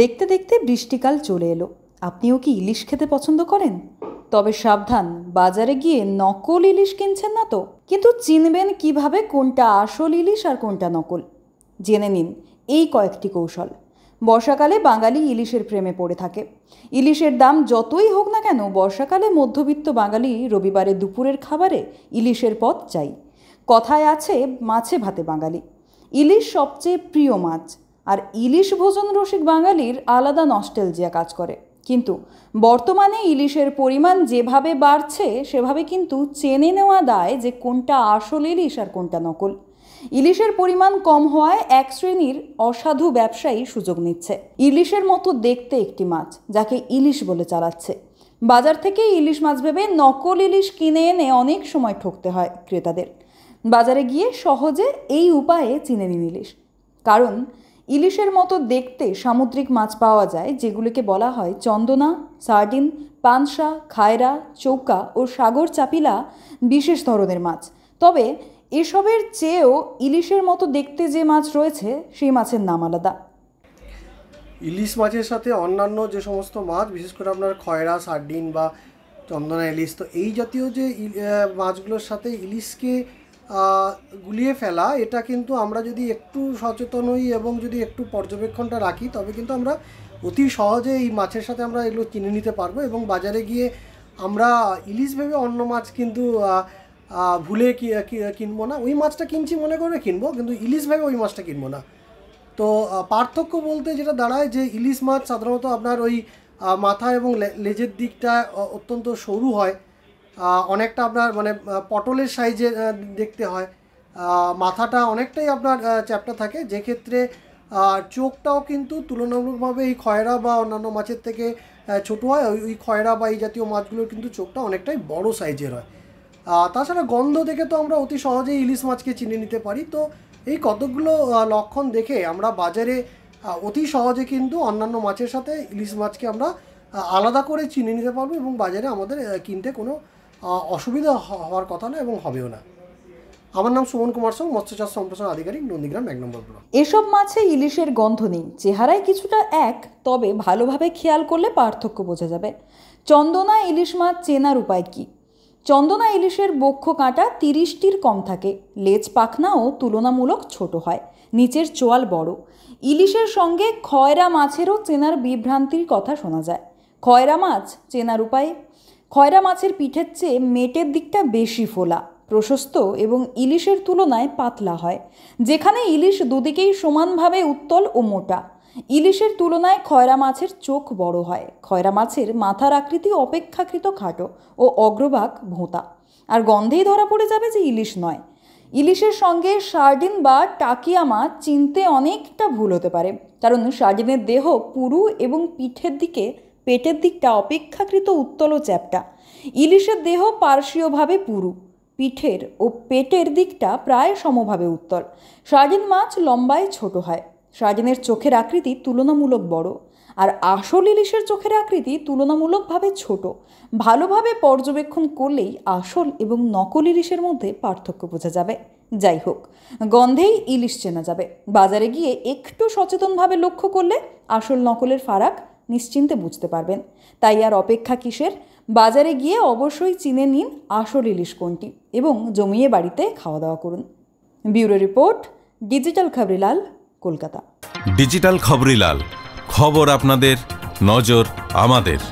দেখতে দেখতে বৃষ্টিকাল চলে এলো আপনিও কি ইলিশ খেতে পছন্দ করেন তবে সাবধান বাজারে গিয়ে নকল ইলিশ কিনছেন না তো কিন্তু চিনবেন কিভাবে কোনটা আসল ইলিশ আর কোনটা নকল জেনে নিন এই কয়েকটি কৌশল বর্ষাকালে বাঙালি ইলিশের প্রেমে পড়ে থাকে ইলিশের দাম যতই হোক না কেন বর্ষাকালে মধ্যবিত্ত বাঙালি রবিবারে দুপুরের খাবারে ইলিশের পথ চাই কথায় আছে মাছে ভাতে বাঙালি ইলিশ সবচেয়ে প্রিয় মাছ আর ইলিশ ভোজন রসিক বাঙালির আলাদা নস্টেলজিয়া কাজ করে কিন্তু বর্তমানে ইলিশের পরিমাণ যেভাবে বাড়ছে সেভাবে কিন্তু চেনে নেওয়া দায় যে কোনটা আসল ইলিশ আর কোনটা নকল ইলিশের পরিমাণ কম হওয়ায় এক শ্রেণীর অসাধু ব্যবসায়ী সুযোগ নিচ্ছে ইলিশের মতো দেখতে একটি মাছ যাকে ইলিশ বলে চালাচ্ছে বাজার থেকে ইলিশ মাছ ভেবে নকল ইলিশ কিনে এনে অনেক সময় ঠকতে হয় ক্রেতাদের বাজারে গিয়ে সহজে এই উপায়ে চিনে নিন ইলিশ কারণ ইলিশের মতো দেখতে সামুদ্রিক মাছ পাওয়া যায় যেগুলিকে বলা হয় চন্দনা সার্ডিন পানসা খায়রা চৌকা ও সাগর চাপিলা বিশেষ ধরনের মাছ তবে এসবের চেয়েও ইলিশের মতো দেখতে যে মাছ রয়েছে সেই মাছের নাম আলাদা ইলিশ মাছের সাথে অন্যান্য যে সমস্ত মাছ বিশেষ করে আপনার খয়রা সার্ডিন বা চন্দনা ইলিশ তো এই জাতীয় যে মাছগুলোর সাথে ইলিশকে গুলিয়ে ফেলা এটা কিন্তু আমরা যদি একটু সচেতন হই এবং যদি একটু পর্যবেক্ষণটা রাখি তবে কিন্তু আমরা অতি সহজে এই মাছের সাথে আমরা এগুলো কিনে নিতে পারবো এবং বাজারে গিয়ে আমরা ইলিশ ভেবে অন্য মাছ কিন্তু ভুলে কিনবো না ওই মাছটা কিনছি মনে করে কিনবো কিন্তু ইলিশ ভেবে ওই মাছটা কিনবো না তো পার্থক্য বলতে যেটা দাঁড়ায় যে ইলিশ মাছ সাধারণত আপনার ওই মাথা এবং লেজের দিকটা অত্যন্ত সরু হয় অনেকটা আপনার মানে পটলের সাইজে দেখতে হয় মাথাটা অনেকটাই আপনার চ্যাপটা থাকে যে ক্ষেত্রে চোখটাও কিন্তু তুলনামূলকভাবে এই খয়রা বা অন্যান্য মাছের থেকে ছোটো হয় ওই খয়রা বা এই জাতীয় মাছগুলোর কিন্তু চোখটা অনেকটাই বড় সাইজের হয় তাছাড়া গন্ধ দেখে তো আমরা অতি সহজেই ইলিশ মাছকে চিনে নিতে পারি তো এই কতগুলো লক্ষণ দেখে আমরা বাজারে অতি সহজে কিন্তু অন্যান্য মাছের সাথে ইলিশ মাছকে আমরা আলাদা করে চিনে নিতে পারবো এবং বাজারে আমাদের কিনতে কোনো অসুবিধা হওয়ার কথা না এবং হবেও না আমার নাম সুমন কুমার সিং মৎস্য চাষ সম্প্রসারণ আধিকারিক নন্দীগ্রাম এক নম্বর ব্লক এসব মাছে ইলিশের গন্ধ নেই চেহারায় কিছুটা এক তবে ভালোভাবে খেয়াল করলে পার্থক্য বোঝা যাবে চন্দনা ইলিশ মাছ চেনার উপায় কী চন্দনা ইলিশের বক্ষ কাঁটা তিরিশটির কম থাকে লেজ পাখনাও তুলনামূলক ছোট হয় নিচের চোয়াল বড় ইলিশের সঙ্গে খয়রা মাছেরও চেনার বিভ্রান্তির কথা শোনা যায় খয়রা মাছ চেনার উপায় খয়রা মাছের পিঠের চেয়ে মেটের দিকটা বেশি ফোলা প্রশস্ত এবং ইলিশের তুলনায় পাতলা হয় যেখানে ইলিশ দুদিকেই সমানভাবে উত্তল ও মোটা ইলিশের তুলনায় খয়রা মাছের চোখ বড় হয় খয়রা মাছের মাথার আকৃতি অপেক্ষাকৃত খাটো ও অগ্রভাগ ভোঁতা আর গন্ধেই ধরা পড়ে যাবে যে ইলিশ নয় ইলিশের সঙ্গে সার্ডিন বা টাকিয়া মাছ চিনতে অনেকটা ভুল হতে পারে কারণ সার্ডিনের দেহ পুরু এবং পিঠের দিকে পেটের দিকটা অপেক্ষাকৃত উত্তল চ্যাপটা ইলিশের দেহ পার্শ্বীয়ভাবে পুরু পিঠের ও পেটের দিকটা প্রায় সমভাবে উত্তল সাজিন মাছ লম্বায় ছোট হয় সাজিনের চোখের আকৃতি তুলনামূলক বড় আর আসল ইলিশের চোখের আকৃতি তুলনামূলকভাবে ছোট ভালোভাবে পর্যবেক্ষণ করলেই আসল এবং নকল ইলিশের মধ্যে পার্থক্য বোঝা যাবে যাই হোক গন্ধেই ইলিশ চেনা যাবে বাজারে গিয়ে একটু সচেতনভাবে লক্ষ্য করলে আসল নকলের ফারাক নিশ্চিন্তে বুঝতে পারবেন তাই আর অপেক্ষা কিসের বাজারে গিয়ে অবশ্যই চিনে নিন আসল ইলিশ কোনটি এবং জমিয়ে বাড়িতে খাওয়া দাওয়া করুন bureau report digital Khaborilal Kolkata digital Khaborilal খবর আপনাদের নজর আমাদের